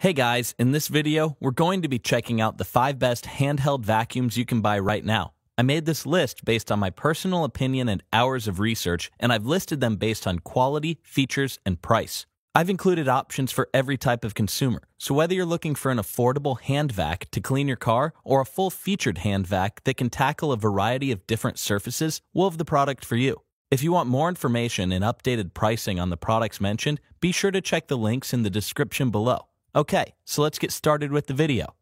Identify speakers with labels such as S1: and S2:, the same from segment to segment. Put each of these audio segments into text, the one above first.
S1: Hey guys, in this video, we're going to be checking out the 5 best handheld vacuums you can buy right now. I made this list based on my personal opinion and hours of research, and I've listed them based on quality, features, and price. I've included options for every type of consumer, so whether you're looking for an affordable hand vac to clean your car or a full-featured hand vac that can tackle a variety of different surfaces, we'll have the product for you. If you want more information and updated pricing on the products mentioned, be sure to check the links in the description below. Okay, so let's get started with the video.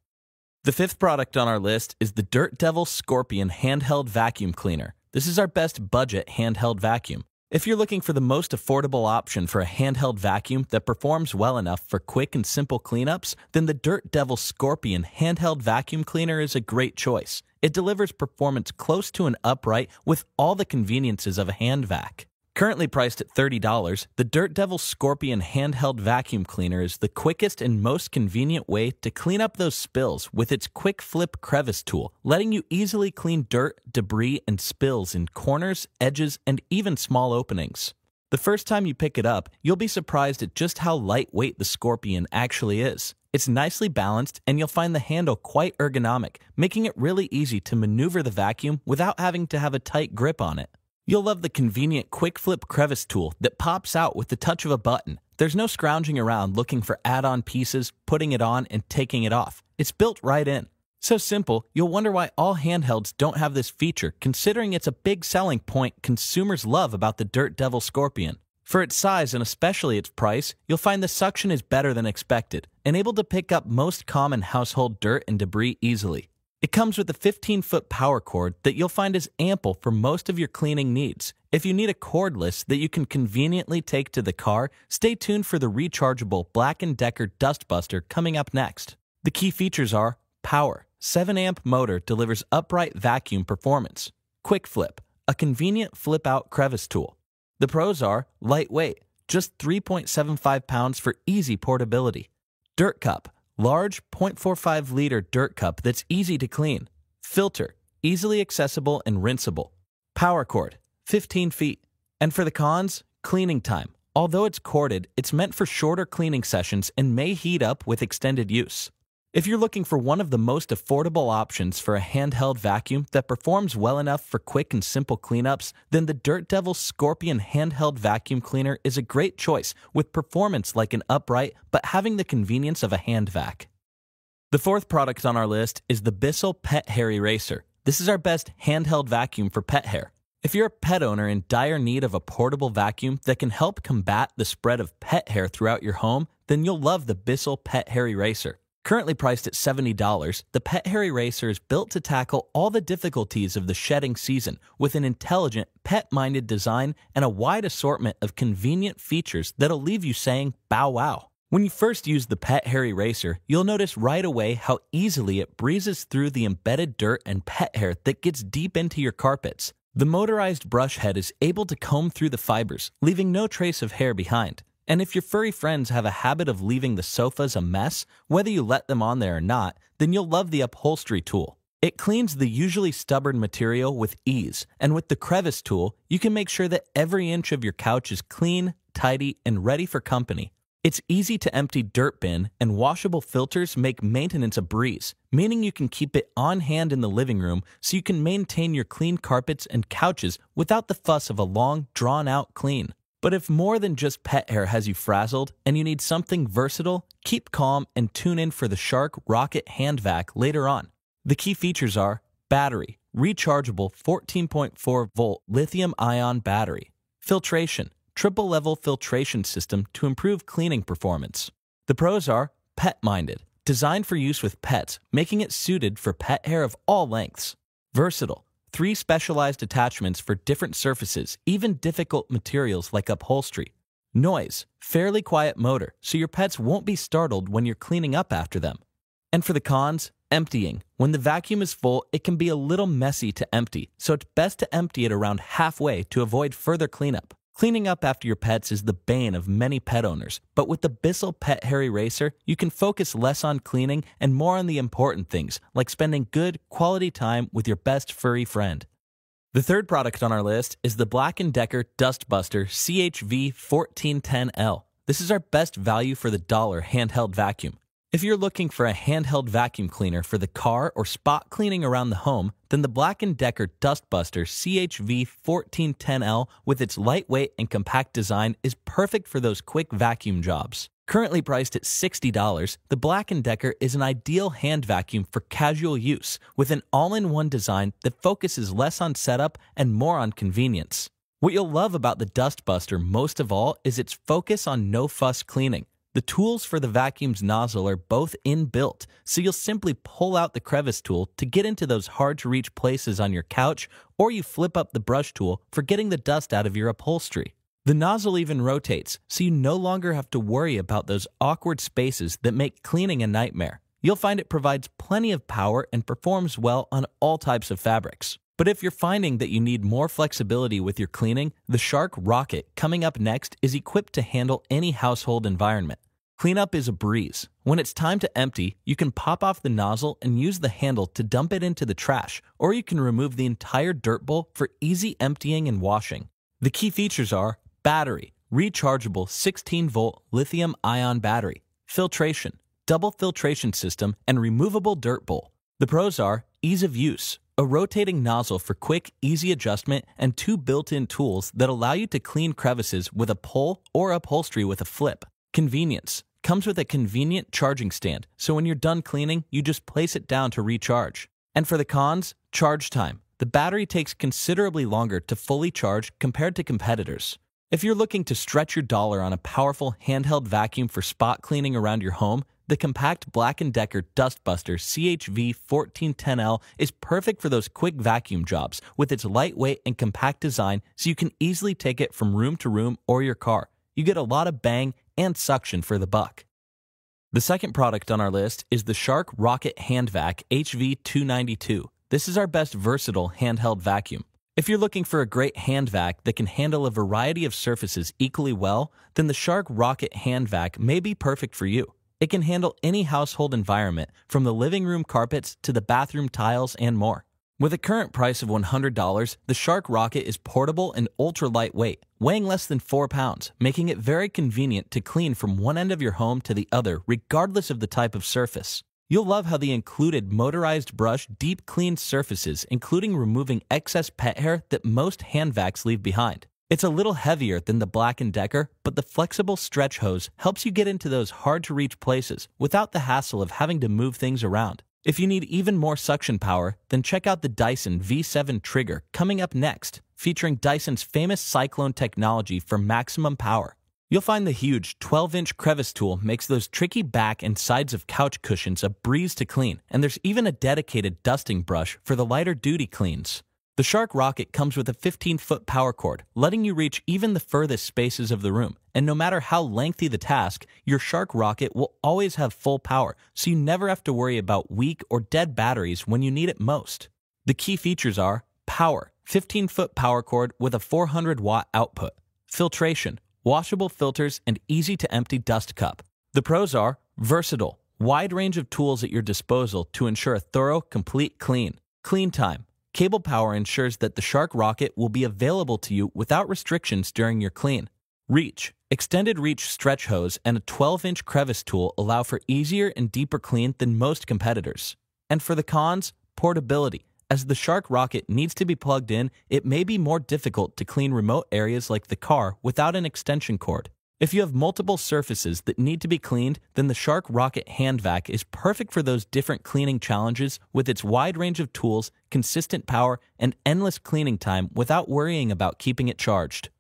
S1: The fifth product on our list is the Dirt Devil Scorpion Handheld Vacuum Cleaner. This is our best budget handheld vacuum. If you're looking for the most affordable option for a handheld vacuum that performs well enough for quick and simple cleanups, then the Dirt Devil Scorpion handheld vacuum cleaner is a great choice. It delivers performance close to an upright with all the conveniences of a hand vac. Currently priced at $30, the Dirt Devil Scorpion handheld vacuum cleaner is the quickest and most convenient way to clean up those spills with its quick flip crevice tool, letting you easily clean dirt, debris, and spills in corners, edges, and even small openings. The first time you pick it up, you'll be surprised at just how lightweight the Scorpion actually is. It's nicely balanced, and you'll find the handle quite ergonomic, making it really easy to maneuver the vacuum without having to have a tight grip on it. You'll love the convenient quick flip crevice tool that pops out with the touch of a button. There's no scrounging around looking for add-on pieces, putting it on, and taking it off. It's built right in. So simple, you'll wonder why all handhelds don't have this feature, considering it's a big selling point consumers love about the Dirt Devil Scorpion. For its size and especially its price, you'll find the suction is better than expected and able to pick up most common household dirt and debris easily. It comes with a 15-foot power cord that you'll find is ample for most of your cleaning needs. If you need a cordless that you can conveniently take to the car, stay tuned for the rechargeable Black & Decker Dustbuster coming up next. The key features are power. 7-amp motor delivers upright vacuum performance. Quick flip, a convenient flip-out crevice tool. The pros are lightweight, just 3.75 pounds for easy portability. Dirt cup, Large 0.45 liter dirt cup that's easy to clean. Filter, easily accessible and rinsable. Power cord, 15 feet. And for the cons, cleaning time. Although it's corded, it's meant for shorter cleaning sessions and may heat up with extended use. If you're looking for one of the most affordable options for a handheld vacuum that performs well enough for quick and simple cleanups, then the Dirt Devil Scorpion handheld vacuum cleaner is a great choice with performance like an upright but having the convenience of a hand vac. The fourth product on our list is the Bissell Pet Hair Eraser. This is our best handheld vacuum for pet hair. If you're a pet owner in dire need of a portable vacuum that can help combat the spread of pet hair throughout your home, then you'll love the Bissell Pet Hair Eraser. Currently priced at $70, the Pet Hair Racer is built to tackle all the difficulties of the shedding season with an intelligent, pet minded design and a wide assortment of convenient features that'll leave you saying bow wow. When you first use the Pet Hair Racer, you'll notice right away how easily it breezes through the embedded dirt and pet hair that gets deep into your carpets. The motorized brush head is able to comb through the fibers, leaving no trace of hair behind. And if your furry friends have a habit of leaving the sofas a mess, whether you let them on there or not, then you'll love the upholstery tool. It cleans the usually stubborn material with ease, and with the crevice tool, you can make sure that every inch of your couch is clean, tidy, and ready for company. It's easy to empty dirt bin, and washable filters make maintenance a breeze, meaning you can keep it on hand in the living room so you can maintain your clean carpets and couches without the fuss of a long, drawn-out clean. But if more than just pet hair has you frazzled and you need something versatile, keep calm and tune in for the Shark Rocket Hand Vac later on. The key features are battery, rechargeable 14.4 volt lithium ion battery, filtration, triple level filtration system to improve cleaning performance. The pros are pet minded, designed for use with pets, making it suited for pet hair of all lengths, versatile, three specialized attachments for different surfaces, even difficult materials like upholstery. Noise, fairly quiet motor, so your pets won't be startled when you're cleaning up after them. And for the cons, emptying. When the vacuum is full, it can be a little messy to empty, so it's best to empty it around halfway to avoid further cleanup. Cleaning up after your pets is the bane of many pet owners, but with the Bissell Pet Hair Eraser, you can focus less on cleaning and more on the important things, like spending good, quality time with your best furry friend. The third product on our list is the Black & Decker Dustbuster CHV1410L. This is our best value for the dollar handheld vacuum. If you're looking for a handheld vacuum cleaner for the car or spot cleaning around the home, then the Black & Decker Dustbuster CHV1410L with its lightweight and compact design is perfect for those quick vacuum jobs. Currently priced at $60, the Black & Decker is an ideal hand vacuum for casual use with an all-in-one design that focuses less on setup and more on convenience. What you'll love about the Dustbuster most of all is its focus on no-fuss cleaning. The tools for the vacuum's nozzle are both inbuilt, so you'll simply pull out the crevice tool to get into those hard to reach places on your couch, or you flip up the brush tool for getting the dust out of your upholstery. The nozzle even rotates, so you no longer have to worry about those awkward spaces that make cleaning a nightmare. You'll find it provides plenty of power and performs well on all types of fabrics. But if you're finding that you need more flexibility with your cleaning, the Shark Rocket coming up next is equipped to handle any household environment. Cleanup is a breeze. When it's time to empty, you can pop off the nozzle and use the handle to dump it into the trash, or you can remove the entire dirt bowl for easy emptying and washing. The key features are battery, rechargeable 16-volt lithium-ion battery, filtration, double filtration system, and removable dirt bowl. The pros are ease of use, a rotating nozzle for quick, easy adjustment, and two built-in tools that allow you to clean crevices with a pull or upholstery with a flip. Convenience comes with a convenient charging stand, so when you're done cleaning, you just place it down to recharge. And for the cons, charge time. The battery takes considerably longer to fully charge compared to competitors. If you're looking to stretch your dollar on a powerful handheld vacuum for spot cleaning around your home, the compact Black & Decker Dustbuster CHV1410L is perfect for those quick vacuum jobs with its lightweight and compact design so you can easily take it from room to room or your car. You get a lot of bang and suction for the buck. The second product on our list is the Shark Rocket Hand Vac HV292. This is our best versatile handheld vacuum. If you're looking for a great hand vac that can handle a variety of surfaces equally well, then the Shark Rocket Hand Vac may be perfect for you. It can handle any household environment, from the living room carpets to the bathroom tiles and more. With a current price of $100, the Shark Rocket is portable and ultra lightweight, weighing less than 4 pounds, making it very convenient to clean from one end of your home to the other, regardless of the type of surface. You'll love how the included motorized brush deep cleans surfaces, including removing excess pet hair that most hand vacs leave behind. It's a little heavier than the Black & Decker, but the flexible stretch hose helps you get into those hard-to-reach places without the hassle of having to move things around. If you need even more suction power, then check out the Dyson V7 Trigger coming up next, featuring Dyson's famous Cyclone technology for maximum power. You'll find the huge 12-inch crevice tool makes those tricky back and sides of couch cushions a breeze to clean, and there's even a dedicated dusting brush for the lighter duty cleans. The Shark rocket comes with a 15-foot power cord, letting you reach even the furthest spaces of the room. And no matter how lengthy the task, your Shark rocket will always have full power, so you never have to worry about weak or dead batteries when you need it most. The key features are power, 15-foot power cord with a 400-watt output, filtration, washable filters, and easy-to-empty dust cup. The pros are versatile, wide range of tools at your disposal to ensure a thorough, complete clean, clean time, Cable Power ensures that the Shark Rocket will be available to you without restrictions during your clean. Reach. Extended reach stretch hose and a 12 inch crevice tool allow for easier and deeper clean than most competitors. And for the cons, portability. As the Shark Rocket needs to be plugged in, it may be more difficult to clean remote areas like the car without an extension cord. If you have multiple surfaces that need to be cleaned, then the Shark Rocket Hand Vac is perfect for those different cleaning challenges with its wide range of tools, consistent power, and endless cleaning time without worrying about keeping it charged.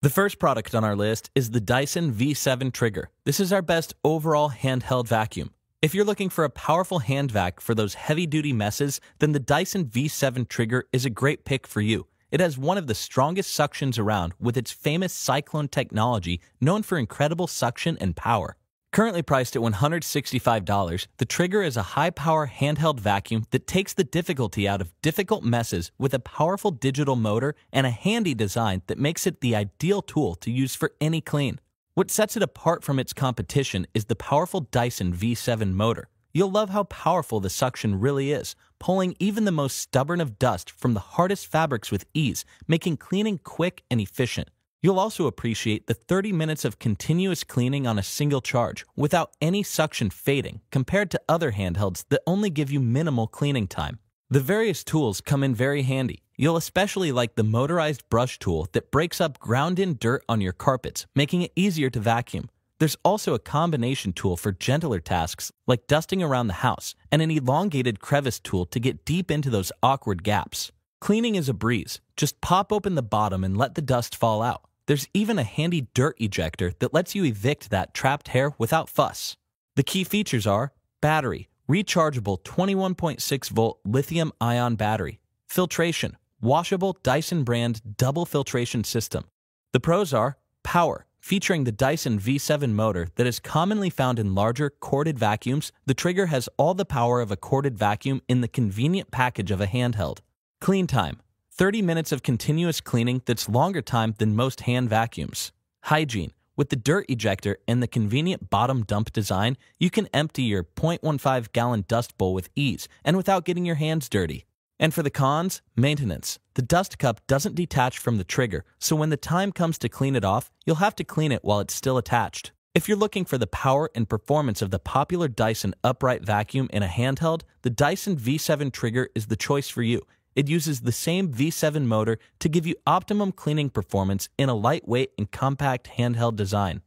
S1: The first product on our list is the Dyson V7 Trigger. This is our best overall handheld vacuum. If you're looking for a powerful hand vac for those heavy-duty messes, then the Dyson V7 Trigger is a great pick for you. It has one of the strongest suctions around with its famous Cyclone technology known for incredible suction and power. Currently priced at $165, the Trigger is a high power handheld vacuum that takes the difficulty out of difficult messes with a powerful digital motor and a handy design that makes it the ideal tool to use for any clean. What sets it apart from its competition is the powerful Dyson V7 motor, You'll love how powerful the suction really is, pulling even the most stubborn of dust from the hardest fabrics with ease, making cleaning quick and efficient. You'll also appreciate the 30 minutes of continuous cleaning on a single charge without any suction fading compared to other handhelds that only give you minimal cleaning time. The various tools come in very handy. You'll especially like the motorized brush tool that breaks up ground-in dirt on your carpets, making it easier to vacuum. There's also a combination tool for gentler tasks like dusting around the house and an elongated crevice tool to get deep into those awkward gaps. Cleaning is a breeze. Just pop open the bottom and let the dust fall out. There's even a handy dirt ejector that lets you evict that trapped hair without fuss. The key features are battery, rechargeable 21.6 volt lithium ion battery, filtration, washable Dyson brand double filtration system. The pros are power, Featuring the Dyson V7 motor that is commonly found in larger, corded vacuums, the trigger has all the power of a corded vacuum in the convenient package of a handheld. Clean time 30 minutes of continuous cleaning that's longer time than most hand vacuums. Hygiene with the dirt ejector and the convenient bottom dump design, you can empty your 0.15 gallon dust bowl with ease and without getting your hands dirty. And for the cons, maintenance. The dust cup doesn't detach from the trigger, so when the time comes to clean it off, you'll have to clean it while it's still attached. If you're looking for the power and performance of the popular Dyson upright vacuum in a handheld, the Dyson V7 trigger is the choice for you. It uses the same V7 motor to give you optimum cleaning performance in a lightweight and compact handheld design.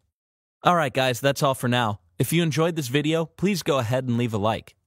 S1: Alright guys, that's all for now. If you enjoyed this video, please go ahead and leave a like.